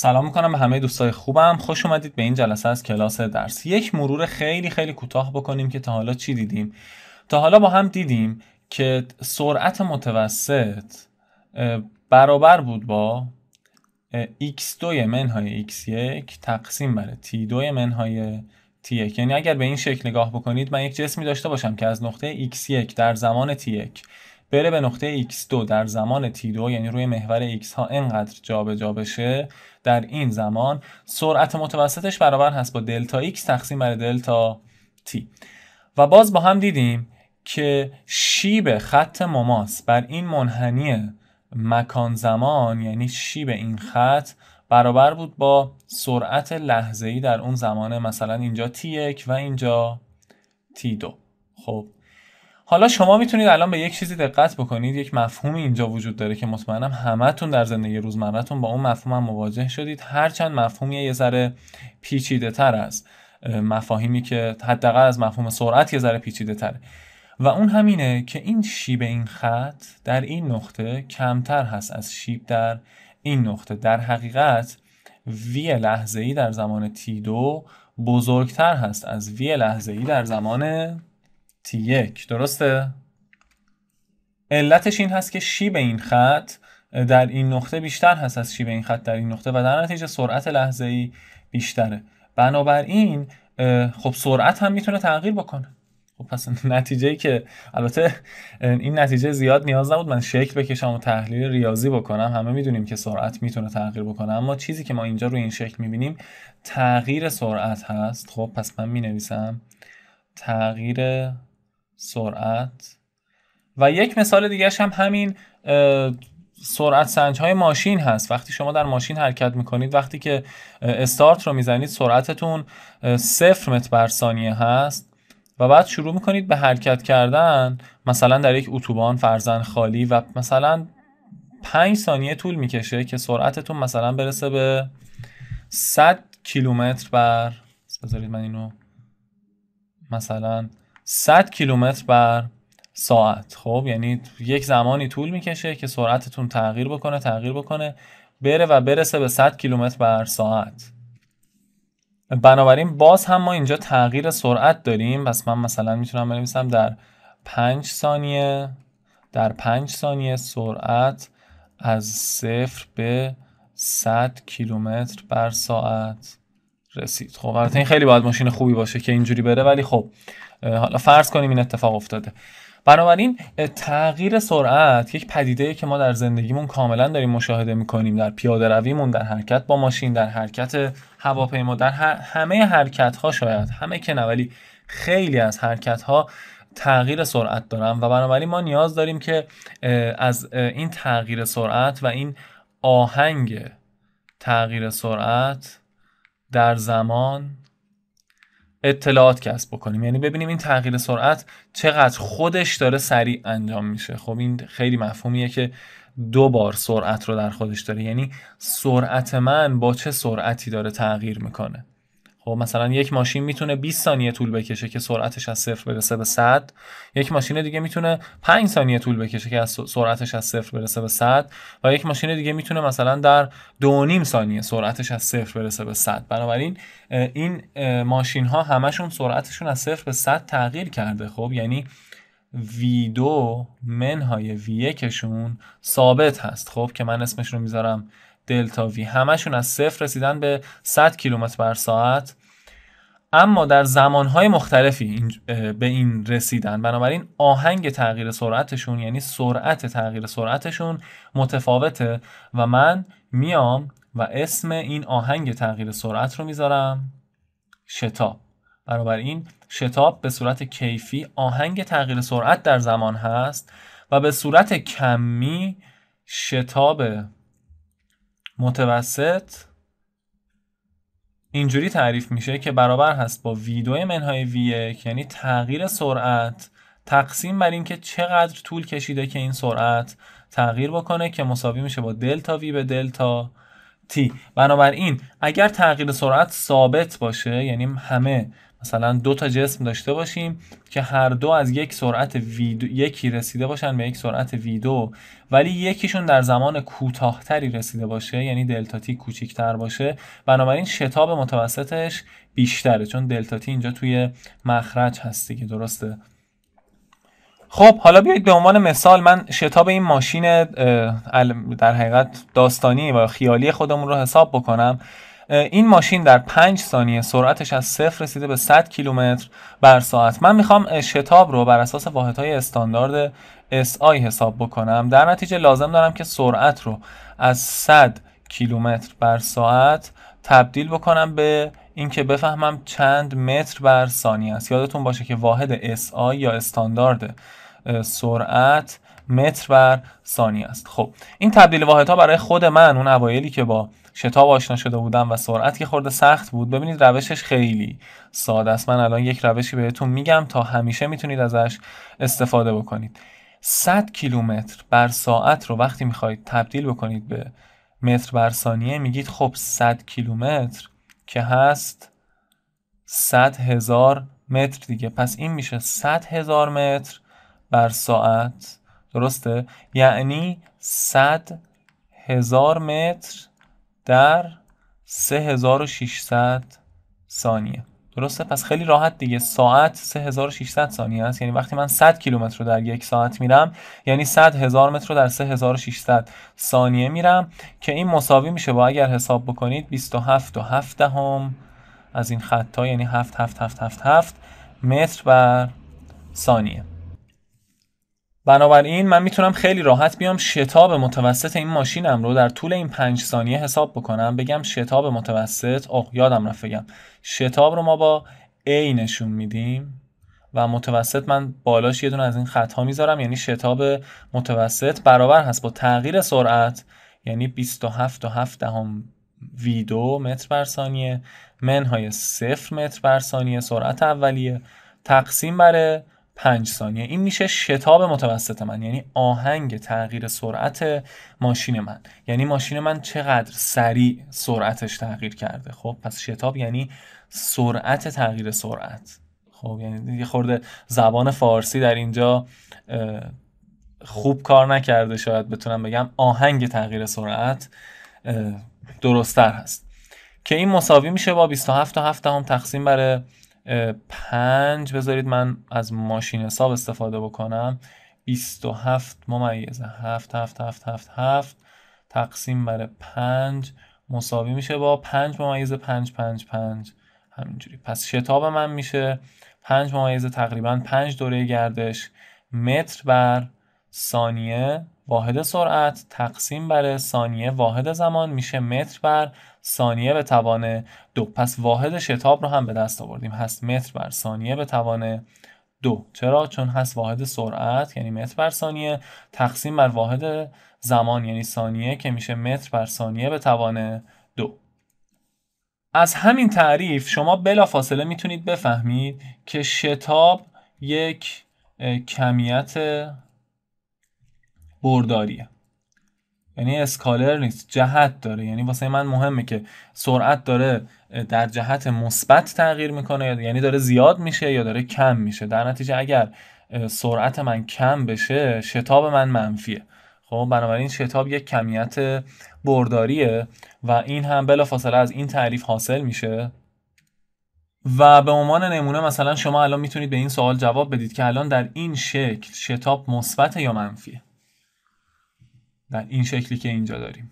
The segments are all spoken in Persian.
سلام میکنم به همه دوستای خوبم خوش اومدید به این جلسه از کلاس درس یک مرور خیلی خیلی کوتاه بکنیم که تا حالا چی دیدیم تا حالا با هم دیدیم که سرعت متوسط برابر بود با x2 منهای x1 تقسیم بر t2 منهای t1 یعنی اگر به این شکل نگاه بکنید من یک جسمی داشته باشم که از نقطه x1 در زمان t1 بره به نقطه x2 در زمان t2 یعنی روی محور x ها انقدر جابجا بشه در این زمان سرعت متوسطش برابر هست با دلتا x تقسیم بر دلتا t و باز با هم دیدیم که شیب خط مماس بر این منحنی مکان زمان یعنی شیب این خط برابر بود با سرعت لحظه‌ای در اون زمان مثلا اینجا t1 و اینجا t2 خب حالا شما میتونید الان به یک چیزی دقت بکنید یک مفهومی اینجا وجود داره که مطمئنم همتون در زندگی روزمرهتون با اون مفهوم هم مواجه شدید هرچند مفهومی یه ذره پیچیده تر است مفاهیمی که حداقل از مفهوم سرعت یه ذره پیچیده تره و اون همینه که این شیب این خط در این نقطه کمتر هست از شیب در این نقطه در حقیقت وی لحظه ای در زمان تی دو بزرگتر هست از وی لحظه ای در زمان یک درسته؟ علتش این هست که شیب این خط در این نقطه بیشتر هست از شیب این خط در این نقطه و در نتیجه سرعت لحظه ای بیشتره بنابراین خب سرعت هم میتونه تغییر بکنه خب پس نتیجه که البته این نتیجه زیاد نیاز نبود من شکل بکشم و تحلیل ریاضی بکنم همه میدونیم که سرعت میتونه تغییر بکنه اما چیزی که ما اینجا روی این شکل میبینیم تغییر سرعت هست خب پس من مینویسم تغییر سرعت و یک مثال دیگرش هم همین سرعت سنج های ماشین هست وقتی شما در ماشین حرکت میکنید وقتی که استارت رو میزنید سرعتتون صفر متر بر ثانیه هست و بعد شروع میکنید به حرکت کردن مثلا در یک اتوبان فرزن خالی و مثلا پنج ثانیه طول میکشه که سرعتتون مثلا برسه به 100 کیلومتر بر بذارید من اینو مثلا 100 کیلومتر بر ساعت خب یعنی یک زمانی طول میکشه که سرعتتون تغییر بکنه تغییر بکنه بره و برسه به 100 کیلومتر بر ساعت بنابراین باز هم ما اینجا تغییر سرعت داریم پس من مثلا میتونم بنویسم در 5 ثانیه در 5 ثانیه سرعت از صفر به 100 کیلومتر بر ساعت رسید خب البته این خیلی باید ماشین خوبی باشه که اینجوری بره ولی خب حالا فرض کنیم این اتفاق افتاده بنابراین تغییر سرعت یک پدیده که ما در زندگیمون کاملا داریم مشاهده میکنیم در پیاده رویمون در حرکت با ماشین در حرکت هواپیما در همه حرکت ها شاید همه که نه ولی خیلی از حرکت ها تغییر سرعت دارن و بنابراین ما نیاز داریم که از این تغییر سرعت و این آهنگ تغییر سرعت در زمان اطلاعات کسب بکنیم یعنی ببینیم این تغییر سرعت چقدر خودش داره سریع انجام میشه خب این خیلی مفهومیه که دو بار سرعت رو در خودش داره یعنی سرعت من با چه سرعتی داره تغییر میکنه خب مثلا یک ماشین میتونه 20 ثانیه طول بکشه که سرعتش از صفر برسه به 100 یک ماشین دیگه میتونه 5 ثانیه طول بکشه که از سرعتش از صفر برسه به 100 و یک ماشین دیگه میتونه مثلا در 2.5 ثانیه سرعتش از صفر برسه به 100 بنابراین این ماشین ها همشون سرعتشون از صفر به 100 تغییر کرده خب یعنی V2 منهای V1شون ثابت هست خب که من اسمش رو میذارم دلتا وی همشون از صفر رسیدن به 100 کیلومتر بر ساعت اما در زمانهای مختلفی به این رسیدن بنابراین آهنگ تغییر سرعتشون یعنی سرعت تغییر سرعتشون متفاوته و من میام و اسم این آهنگ تغییر سرعت رو میذارم شتاب بنابراین شتاب به صورت کیفی آهنگ تغییر سرعت در زمان هست و به صورت کمی شتاب متوسط اینجوری تعریف میشه که برابر هست با ویدوی منهای v1 یعنی تغییر سرعت تقسیم بر اینکه چقدر طول کشیده که این سرعت تغییر بکنه که مساوی میشه با دلتا وی به دلتا t بنابراین اگر تغییر سرعت ثابت باشه یعنی همه مثلا دو تا جسم داشته باشیم که هر دو از یک سرعت ویدو یکی رسیده باشن به یک سرعت ویدو ولی یکیشون در زمان کوتاهتری رسیده باشه یعنی دلتا تی کوچیک‌تر باشه بنابراین شتاب متوسطش بیشتره چون دلتا اینجا توی مخرج هست دیگه درسته خب حالا بیایید به عنوان مثال من شتاب این ماشین در حقیقت داستانی و خیالی خودمون رو حساب بکنم این ماشین در 5 ثانیه سرعتش از صفر رسیده به 100 کیلومتر بر ساعت من میخوام شتاب رو بر اساس واحدهای استاندارد SI حساب بکنم در نتیجه لازم دارم که سرعت رو از 100 کیلومتر بر ساعت تبدیل بکنم به اینکه بفهمم چند متر بر ثانیه است یادتون باشه که واحد SI یا استاندارد سرعت متر بر ثانیه است خب این تبدیل واحدها برای خود من اون اوایلی که با شتاب آشنا شده بودم و سرعت که خورده سخت بود ببینید روشش خیلی ساده است من الان یک روشی بهتون میگم تا همیشه میتونید ازش استفاده بکنید 100 کیلومتر بر ساعت رو وقتی میخواید تبدیل بکنید به متر بر ثانیه میگید خب 100 کیلومتر که هست 100 هزار متر دیگه پس این میشه 100 هزار متر بر ساعت درسته یعنی 100 هزار متر در 3600 ثانیه درسته پس خیلی راحت دیگه ساعت 3600 ثانیه است یعنی وقتی من 100 کیلومتر رو در یک ساعت میرم یعنی 100 هزار متر رو در 3600 ثانیه میرم که این مساوی میشه با اگر حساب بکنید 27 و 7 دهم از این خطا یعنی 7 7 7 7 7 متر بر ثانیه بنابراین من میتونم خیلی راحت بیام شتاب متوسط این ماشینم رو در طول این پنج ثانیه حساب بکنم بگم شتاب متوسط اوه یادم رفت بگم شتاب رو ما با A نشون میدیم و متوسط من بالاش یه دونه از این ها میذارم یعنی شتاب متوسط برابر هست با تغییر سرعت یعنی 27 و 7 دهم وی متر بر ثانیه منهای صفر متر بر ثانیه سرعت اولیه تقسیم بر 5 ثانیه این میشه شتاب متوسط من یعنی آهنگ تغییر سرعت ماشین من یعنی ماشین من چقدر سریع سرعتش تغییر کرده خب پس شتاب یعنی سرعت تغییر سرعت خب یعنی یه خورده زبان فارسی در اینجا خوب کار نکرده شاید بتونم بگم آهنگ تغییر سرعت درستتر هست که این مساوی میشه با 27 تا 7 هم تقسیم بر پنج بذارید من از ماشین حساب استفاده بکنم 27 ممیز 7 7 7 7 7 تقسیم بر 5 مساوی میشه با 5 ممیز 5 5 5 همینجوری پس شتاب من میشه 5 ممیز تقریبا 5 دوره گردش متر بر ثانیه واحد سرعت تقسیم بر ثانیه واحد زمان میشه متر بر ثانیه به توان دو پس واحد شتاب رو هم به دست آوردیم هست متر بر ثانیه به توان دو چرا چون هست واحد سرعت یعنی متر بر ثانیه تقسیم بر واحد زمان یعنی ثانیه که میشه متر بر ثانیه به توان دو از همین تعریف شما فاصله میتونید بفهمید که شتاب یک کمیت برداریه یعنی اسکالر نیست جهت داره یعنی واسه من مهمه که سرعت داره در جهت مثبت تغییر میکنه یعنی داره زیاد میشه یا داره کم میشه در نتیجه اگر سرعت من کم بشه شتاب من منفیه خب بنابراین شتاب یک کمیت برداریه و این هم فاصله از این تعریف حاصل میشه و به عنوان نمونه مثلا شما الان میتونید به این سوال جواب بدید که الان در این شکل شتاب مثبت یا منفیه در این شکلی که اینجا داریم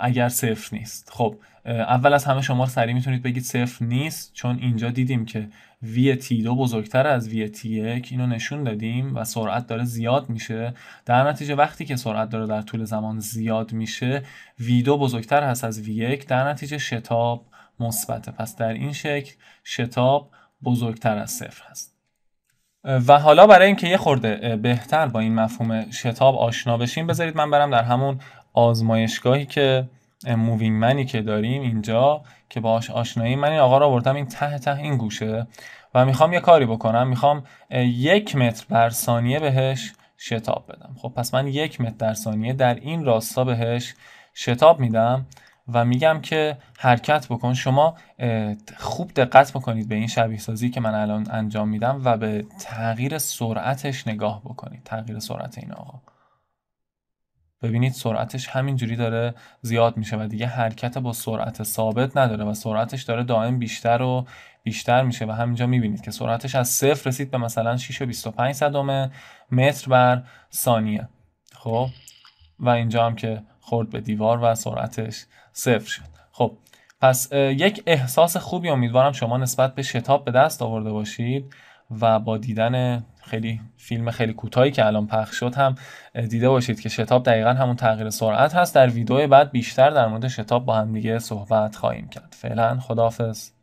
اگر صفر نیست خب اول از همه شما سریع میتونید بگید صفر نیست چون اینجا دیدیم که وی تی دو بزرگتر از وی تی یک اینو نشون دادیم و سرعت داره زیاد میشه در نتیجه وقتی که سرعت داره در طول زمان زیاد میشه وی دو بزرگتر هست از وی یک در نتیجه شتاب مثبته پس در این شکل شتاب بزرگتر از صفر هست و حالا برای اینکه یه خورده بهتر با این مفهوم شتاب آشنا بشیم بذارید من برم در همون آزمایشگاهی که مووینگ منی که داریم اینجا که باهاش آشنایی من این آقا رو آوردم این ته ته این گوشه و میخوام یه کاری بکنم میخوام یک متر بر ثانیه بهش شتاب بدم خب پس من یک متر در ثانیه در این راستا بهش شتاب میدم و میگم که حرکت بکن شما خوب دقت بکنید به این شبیه سازی که من الان انجام میدم و به تغییر سرعتش نگاه بکنید تغییر سرعت این آقا ببینید سرعتش همینجوری داره زیاد میشه و دیگه حرکت با سرعت ثابت نداره و سرعتش داره دائم بیشتر و بیشتر میشه و همینجا میبینید که سرعتش از صفر رسید به مثلا 6.25 صدم متر بر ثانیه خب و اینجا هم که خورد به دیوار و سرعتش صفر شد خب پس یک احساس خوبی امیدوارم شما نسبت به شتاب به دست آورده باشید و با دیدن خیلی فیلم خیلی کوتاهی که الان پخش شد هم دیده باشید که شتاب دقیقا همون تغییر سرعت هست در ویدیو بعد بیشتر در مورد شتاب با هم دیگه صحبت خواهیم کرد فعلا خداحافظ